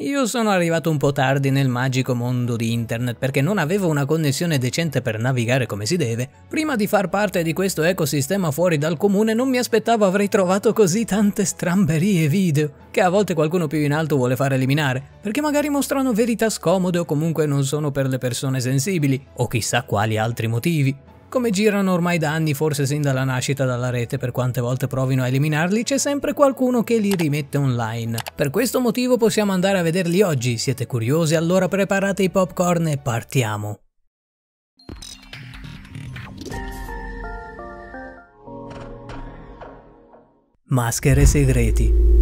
Io sono arrivato un po' tardi nel magico mondo di internet perché non avevo una connessione decente per navigare come si deve. Prima di far parte di questo ecosistema fuori dal comune non mi aspettavo avrei trovato così tante stramberie video, che a volte qualcuno più in alto vuole far eliminare, perché magari mostrano verità scomode o comunque non sono per le persone sensibili, o chissà quali altri motivi. Come girano ormai da anni, forse sin dalla nascita dalla rete, per quante volte provino a eliminarli, c'è sempre qualcuno che li rimette online. Per questo motivo possiamo andare a vederli oggi, siete curiosi? Allora preparate i popcorn e partiamo! Maschere segreti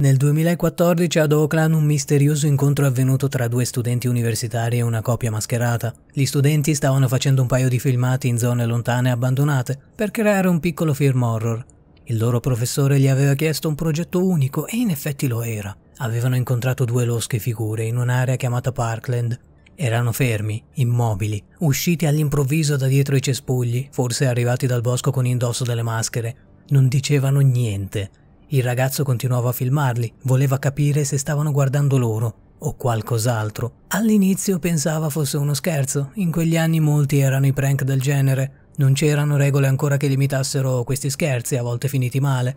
nel 2014 ad Oakland un misterioso incontro è avvenuto tra due studenti universitari e una coppia mascherata. Gli studenti stavano facendo un paio di filmati in zone lontane e abbandonate per creare un piccolo film horror. Il loro professore gli aveva chiesto un progetto unico e in effetti lo era. Avevano incontrato due losche figure in un'area chiamata Parkland. Erano fermi, immobili, usciti all'improvviso da dietro i cespugli, forse arrivati dal bosco con indosso delle maschere. Non dicevano niente, il ragazzo continuava a filmarli, voleva capire se stavano guardando loro o qualcos'altro. All'inizio pensava fosse uno scherzo, in quegli anni molti erano i prank del genere, non c'erano regole ancora che limitassero questi scherzi, a volte finiti male.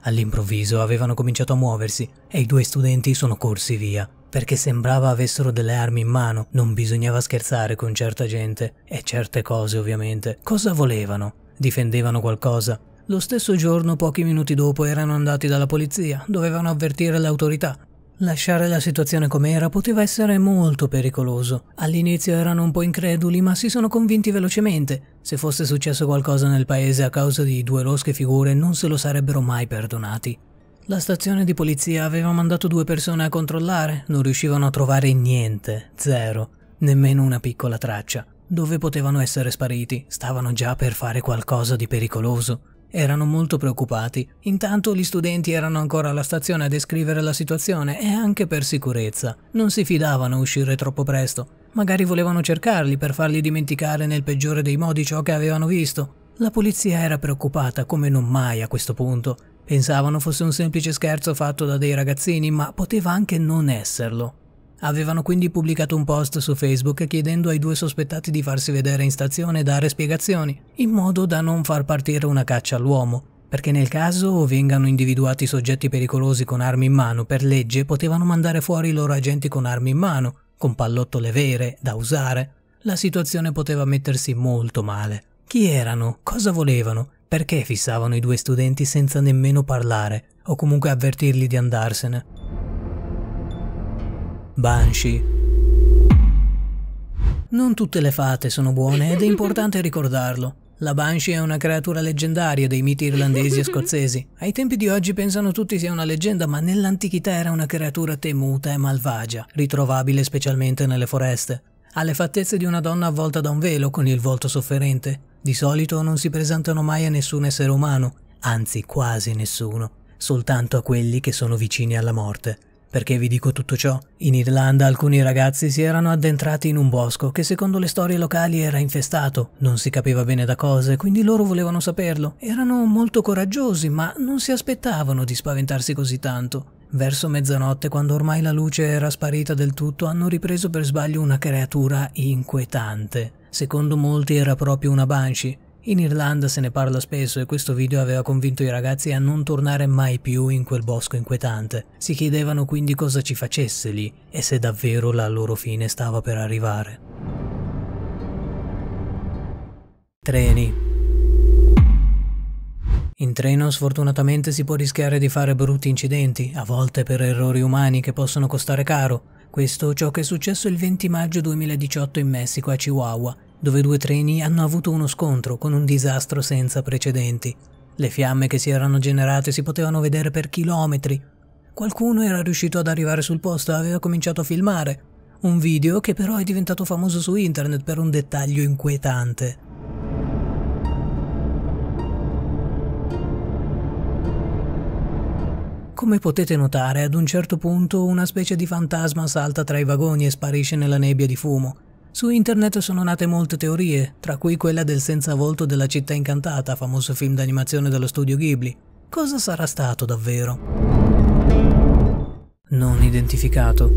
All'improvviso avevano cominciato a muoversi e i due studenti sono corsi via, perché sembrava avessero delle armi in mano, non bisognava scherzare con certa gente e certe cose ovviamente. Cosa volevano? Difendevano qualcosa? Lo stesso giorno, pochi minuti dopo, erano andati dalla polizia, dovevano avvertire le autorità. Lasciare la situazione com'era poteva essere molto pericoloso. All'inizio erano un po' increduli, ma si sono convinti velocemente. Se fosse successo qualcosa nel paese a causa di due losche figure, non se lo sarebbero mai perdonati. La stazione di polizia aveva mandato due persone a controllare, non riuscivano a trovare niente, zero, nemmeno una piccola traccia. Dove potevano essere spariti? Stavano già per fare qualcosa di pericoloso. Erano molto preoccupati. Intanto gli studenti erano ancora alla stazione a descrivere la situazione e anche per sicurezza. Non si fidavano a uscire troppo presto. Magari volevano cercarli per farli dimenticare nel peggiore dei modi ciò che avevano visto. La polizia era preoccupata come non mai a questo punto. Pensavano fosse un semplice scherzo fatto da dei ragazzini, ma poteva anche non esserlo. Avevano quindi pubblicato un post su Facebook chiedendo ai due sospettati di farsi vedere in stazione e dare spiegazioni, in modo da non far partire una caccia all'uomo, perché nel caso vengano individuati soggetti pericolosi con armi in mano, per legge potevano mandare fuori i loro agenti con armi in mano, con pallottole vere, da usare. La situazione poteva mettersi molto male. Chi erano? Cosa volevano? Perché fissavano i due studenti senza nemmeno parlare, o comunque avvertirli di andarsene? Banshee. Non tutte le fate sono buone ed è importante ricordarlo. La Banshee è una creatura leggendaria dei miti irlandesi e scozzesi. Ai tempi di oggi pensano tutti sia una leggenda, ma nell'antichità era una creatura temuta e malvagia, ritrovabile specialmente nelle foreste. Ha le fattezze di una donna avvolta da un velo con il volto sofferente. Di solito non si presentano mai a nessun essere umano, anzi quasi nessuno, soltanto a quelli che sono vicini alla morte. Perché vi dico tutto ciò? In Irlanda alcuni ragazzi si erano addentrati in un bosco che secondo le storie locali era infestato, non si capiva bene da cose, quindi loro volevano saperlo. Erano molto coraggiosi, ma non si aspettavano di spaventarsi così tanto. Verso mezzanotte, quando ormai la luce era sparita del tutto, hanno ripreso per sbaglio una creatura inquietante. Secondo molti era proprio una banshee, in Irlanda se ne parla spesso e questo video aveva convinto i ragazzi a non tornare mai più in quel bosco inquietante. Si chiedevano quindi cosa ci facesse lì e se davvero la loro fine stava per arrivare. Treni. In treno sfortunatamente si può rischiare di fare brutti incidenti, a volte per errori umani che possono costare caro. Questo ciò che è successo il 20 maggio 2018 in Messico a Chihuahua, dove due treni hanno avuto uno scontro con un disastro senza precedenti. Le fiamme che si erano generate si potevano vedere per chilometri. Qualcuno era riuscito ad arrivare sul posto e aveva cominciato a filmare. Un video che però è diventato famoso su internet per un dettaglio inquietante. Come potete notare, ad un certo punto una specie di fantasma salta tra i vagoni e sparisce nella nebbia di fumo. Su internet sono nate molte teorie, tra cui quella del senza volto della città incantata, famoso film d'animazione dello studio Ghibli. Cosa sarà stato davvero? Non identificato.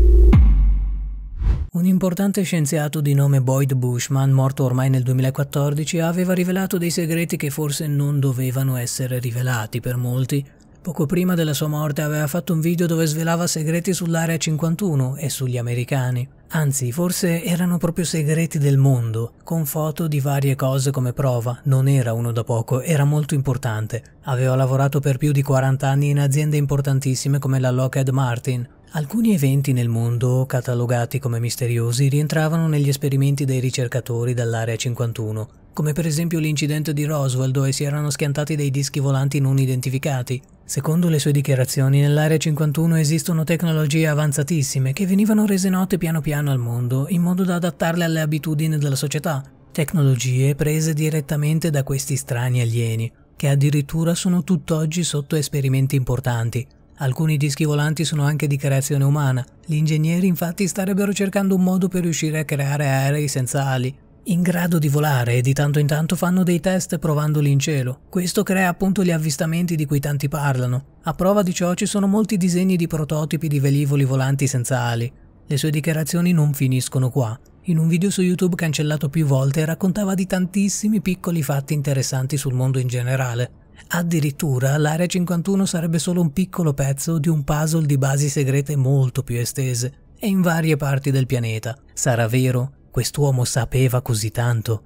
Un importante scienziato di nome Boyd Bushman, morto ormai nel 2014, aveva rivelato dei segreti che forse non dovevano essere rivelati per molti, Poco prima della sua morte aveva fatto un video dove svelava segreti sull'area 51 e sugli americani. Anzi, forse erano proprio segreti del mondo, con foto di varie cose come prova. Non era uno da poco, era molto importante. Aveva lavorato per più di 40 anni in aziende importantissime come la Lockheed Martin, Alcuni eventi nel mondo, catalogati come misteriosi, rientravano negli esperimenti dei ricercatori dall'Area 51 come per esempio l'incidente di Roswell dove si erano schiantati dei dischi volanti non identificati. Secondo le sue dichiarazioni, nell'Area 51 esistono tecnologie avanzatissime che venivano rese note piano piano al mondo in modo da adattarle alle abitudini della società, tecnologie prese direttamente da questi strani alieni, che addirittura sono tutt'oggi sotto esperimenti importanti. Alcuni dischi volanti sono anche di creazione umana. Gli ingegneri infatti starebbero cercando un modo per riuscire a creare aerei senza ali, in grado di volare e di tanto in tanto fanno dei test provandoli in cielo. Questo crea appunto gli avvistamenti di cui tanti parlano. A prova di ciò ci sono molti disegni di prototipi di velivoli volanti senza ali. Le sue dichiarazioni non finiscono qua. In un video su YouTube cancellato più volte raccontava di tantissimi piccoli fatti interessanti sul mondo in generale. Addirittura l'Area 51 sarebbe solo un piccolo pezzo di un puzzle di basi segrete molto più estese e in varie parti del pianeta. Sarà vero? quest'uomo sapeva così tanto?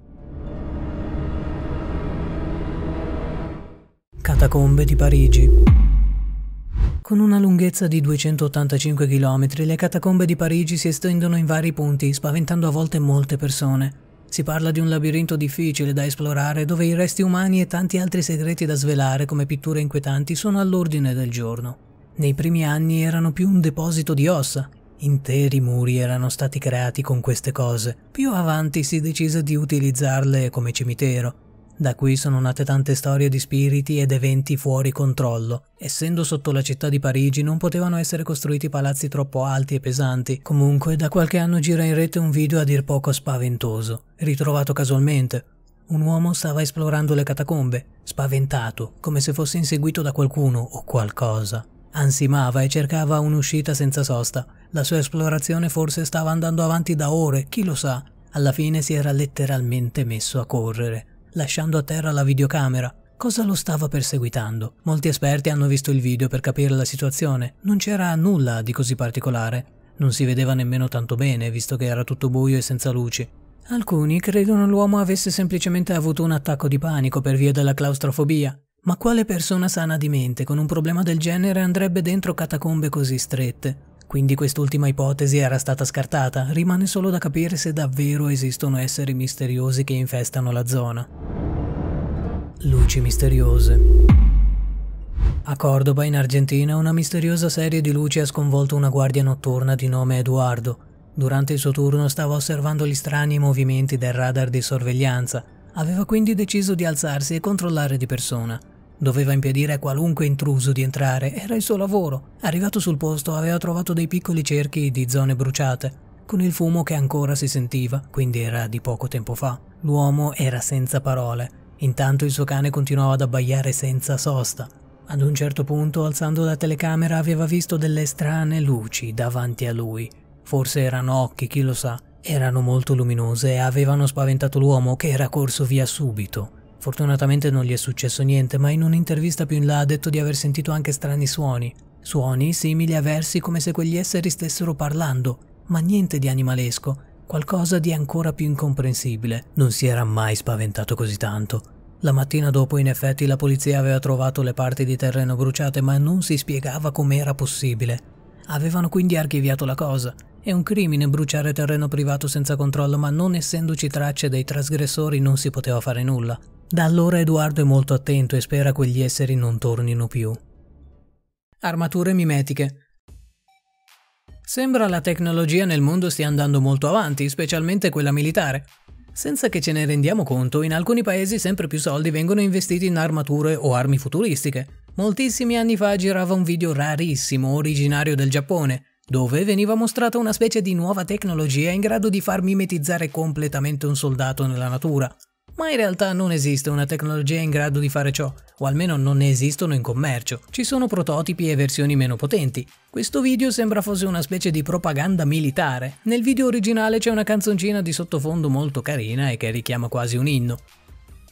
Catacombe di Parigi con una lunghezza di 285 km, le catacombe di Parigi si estendono in vari punti, spaventando a volte molte persone. Si parla di un labirinto difficile da esplorare dove i resti umani e tanti altri segreti da svelare come pitture inquietanti sono all'ordine del giorno. Nei primi anni erano più un deposito di ossa, Interi muri erano stati creati con queste cose. Più avanti si decise di utilizzarle come cimitero. Da qui sono nate tante storie di spiriti ed eventi fuori controllo. Essendo sotto la città di Parigi non potevano essere costruiti palazzi troppo alti e pesanti. Comunque da qualche anno gira in rete un video a dir poco spaventoso, ritrovato casualmente. Un uomo stava esplorando le catacombe, spaventato, come se fosse inseguito da qualcuno o qualcosa. Ansimava e cercava un'uscita senza sosta. La sua esplorazione forse stava andando avanti da ore, chi lo sa. Alla fine si era letteralmente messo a correre, lasciando a terra la videocamera. Cosa lo stava perseguitando? Molti esperti hanno visto il video per capire la situazione. Non c'era nulla di così particolare. Non si vedeva nemmeno tanto bene, visto che era tutto buio e senza luci. Alcuni credono l'uomo avesse semplicemente avuto un attacco di panico per via della claustrofobia. Ma quale persona sana di mente con un problema del genere andrebbe dentro catacombe così strette? Quindi quest'ultima ipotesi era stata scartata, rimane solo da capire se davvero esistono esseri misteriosi che infestano la zona. Luci misteriose. A Cordoba, in Argentina, una misteriosa serie di luci ha sconvolto una guardia notturna di nome Eduardo. Durante il suo turno stava osservando gli strani movimenti del radar di sorveglianza. Aveva quindi deciso di alzarsi e controllare di persona. Doveva impedire a qualunque intruso di entrare, era il suo lavoro. Arrivato sul posto aveva trovato dei piccoli cerchi di zone bruciate, con il fumo che ancora si sentiva, quindi era di poco tempo fa. L'uomo era senza parole, intanto il suo cane continuava ad abbaiare senza sosta. Ad un certo punto, alzando la telecamera, aveva visto delle strane luci davanti a lui. Forse erano occhi, chi lo sa. Erano molto luminose e avevano spaventato l'uomo che era corso via subito. Fortunatamente non gli è successo niente, ma in un'intervista più in là ha detto di aver sentito anche strani suoni, suoni simili a versi come se quegli esseri stessero parlando, ma niente di animalesco, qualcosa di ancora più incomprensibile. Non si era mai spaventato così tanto. La mattina dopo in effetti la polizia aveva trovato le parti di terreno bruciate, ma non si spiegava com'era possibile. Avevano quindi archiviato la cosa. È un crimine bruciare terreno privato senza controllo, ma non essendoci tracce dei trasgressori non si poteva fare nulla. Da allora Edoardo è molto attento e spera quegli esseri non tornino più. Armature mimetiche. Sembra la tecnologia nel mondo stia andando molto avanti, specialmente quella militare. Senza che ce ne rendiamo conto, in alcuni paesi sempre più soldi vengono investiti in armature o armi futuristiche. Moltissimi anni fa girava un video rarissimo, originario del Giappone, dove veniva mostrata una specie di nuova tecnologia in grado di far mimetizzare completamente un soldato nella natura. Ma in realtà non esiste una tecnologia in grado di fare ciò, o almeno non ne esistono in commercio. Ci sono prototipi e versioni meno potenti. Questo video sembra fosse una specie di propaganda militare. Nel video originale c'è una canzoncina di sottofondo molto carina e che richiama quasi un inno.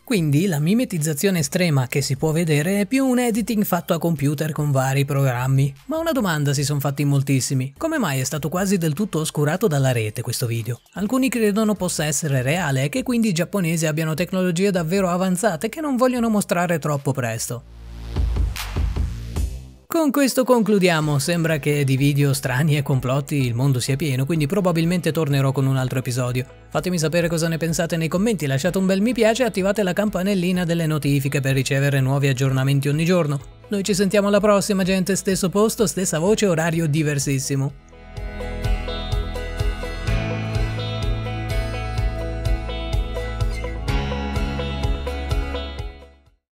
Quindi la mimetizzazione estrema che si può vedere è più un editing fatto a computer con vari programmi. Ma una domanda si sono fatti moltissimi. Come mai è stato quasi del tutto oscurato dalla rete questo video? Alcuni credono possa essere reale e che quindi i giapponesi abbiano tecnologie davvero avanzate che non vogliono mostrare troppo presto. Con questo concludiamo, sembra che di video strani e complotti il mondo sia pieno, quindi probabilmente tornerò con un altro episodio. Fatemi sapere cosa ne pensate nei commenti, lasciate un bel mi piace e attivate la campanellina delle notifiche per ricevere nuovi aggiornamenti ogni giorno. Noi ci sentiamo alla prossima gente, stesso posto, stessa voce, orario diversissimo.